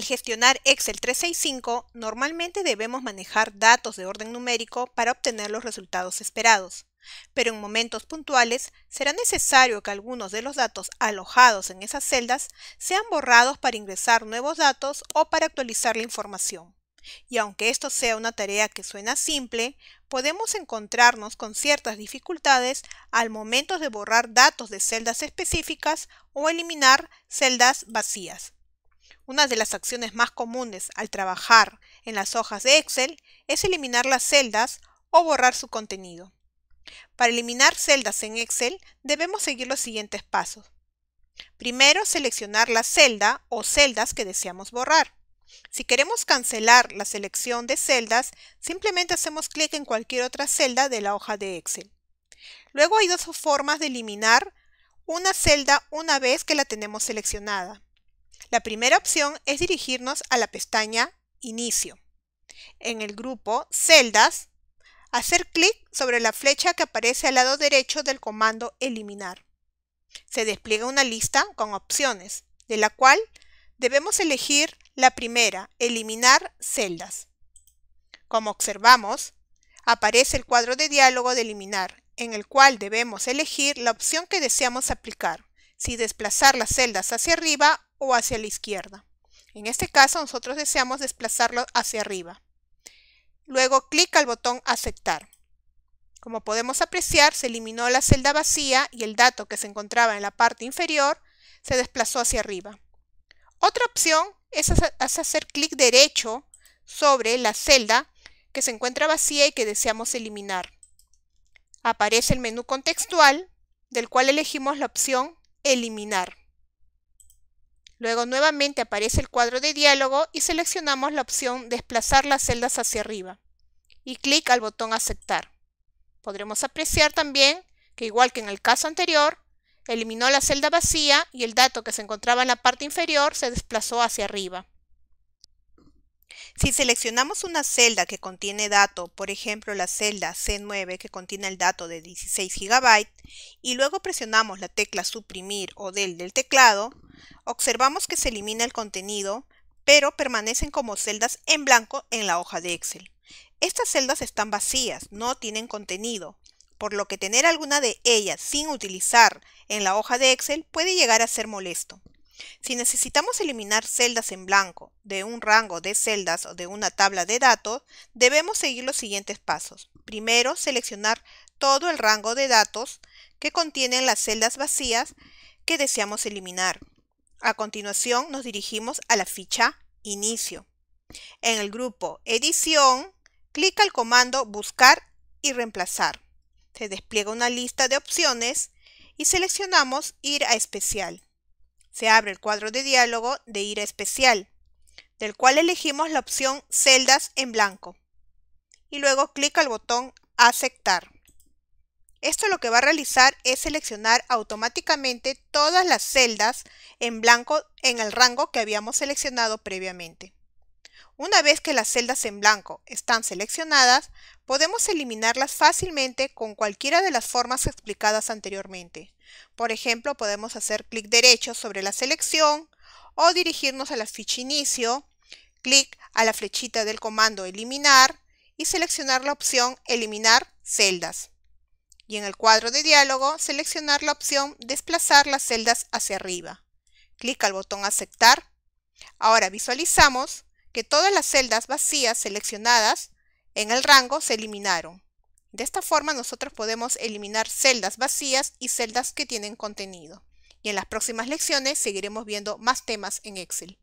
Al gestionar Excel 365, normalmente debemos manejar datos de orden numérico para obtener los resultados esperados, pero en momentos puntuales será necesario que algunos de los datos alojados en esas celdas sean borrados para ingresar nuevos datos o para actualizar la información. Y aunque esto sea una tarea que suena simple, podemos encontrarnos con ciertas dificultades al momento de borrar datos de celdas específicas o eliminar celdas vacías. Una de las acciones más comunes al trabajar en las hojas de Excel es eliminar las celdas o borrar su contenido. Para eliminar celdas en Excel debemos seguir los siguientes pasos. Primero, seleccionar la celda o celdas que deseamos borrar. Si queremos cancelar la selección de celdas, simplemente hacemos clic en cualquier otra celda de la hoja de Excel. Luego hay dos formas de eliminar una celda una vez que la tenemos seleccionada. La primera opción es dirigirnos a la pestaña Inicio. En el grupo Celdas, hacer clic sobre la flecha que aparece al lado derecho del comando Eliminar. Se despliega una lista con opciones, de la cual debemos elegir la primera, Eliminar celdas. Como observamos, aparece el cuadro de diálogo de Eliminar, en el cual debemos elegir la opción que deseamos aplicar, si desplazar las celdas hacia arriba o hacia la izquierda. En este caso nosotros deseamos desplazarlo hacia arriba. Luego clic al botón aceptar. Como podemos apreciar se eliminó la celda vacía y el dato que se encontraba en la parte inferior se desplazó hacia arriba. Otra opción es hacer clic derecho sobre la celda que se encuentra vacía y que deseamos eliminar. Aparece el menú contextual del cual elegimos la opción Eliminar. Luego nuevamente aparece el cuadro de diálogo y seleccionamos la opción Desplazar las celdas hacia arriba y clic al botón Aceptar. Podremos apreciar también que igual que en el caso anterior, eliminó la celda vacía y el dato que se encontraba en la parte inferior se desplazó hacia arriba. Si seleccionamos una celda que contiene dato, por ejemplo la celda C9 que contiene el dato de 16 GB, y luego presionamos la tecla suprimir o del del teclado, observamos que se elimina el contenido, pero permanecen como celdas en blanco en la hoja de Excel. Estas celdas están vacías, no tienen contenido, por lo que tener alguna de ellas sin utilizar en la hoja de Excel puede llegar a ser molesto. Si necesitamos eliminar celdas en blanco de un rango de celdas o de una tabla de datos, debemos seguir los siguientes pasos. Primero, seleccionar todo el rango de datos que contienen las celdas vacías que deseamos eliminar. A continuación nos dirigimos a la ficha Inicio. En el grupo Edición, clica el comando Buscar y Reemplazar. Se despliega una lista de opciones y seleccionamos Ir a Especial. Se abre el cuadro de diálogo de Ir a Especial, del cual elegimos la opción Celdas en blanco. Y luego clica el botón Aceptar. Esto lo que va a realizar es seleccionar automáticamente todas las celdas en blanco en el rango que habíamos seleccionado previamente. Una vez que las celdas en blanco están seleccionadas, podemos eliminarlas fácilmente con cualquiera de las formas explicadas anteriormente. Por ejemplo, podemos hacer clic derecho sobre la selección o dirigirnos a la ficha inicio, clic a la flechita del comando eliminar y seleccionar la opción eliminar celdas y en el cuadro de diálogo seleccionar la opción Desplazar las celdas hacia arriba. Clic al botón Aceptar. Ahora visualizamos que todas las celdas vacías seleccionadas en el rango se eliminaron. De esta forma nosotros podemos eliminar celdas vacías y celdas que tienen contenido. Y en las próximas lecciones seguiremos viendo más temas en Excel.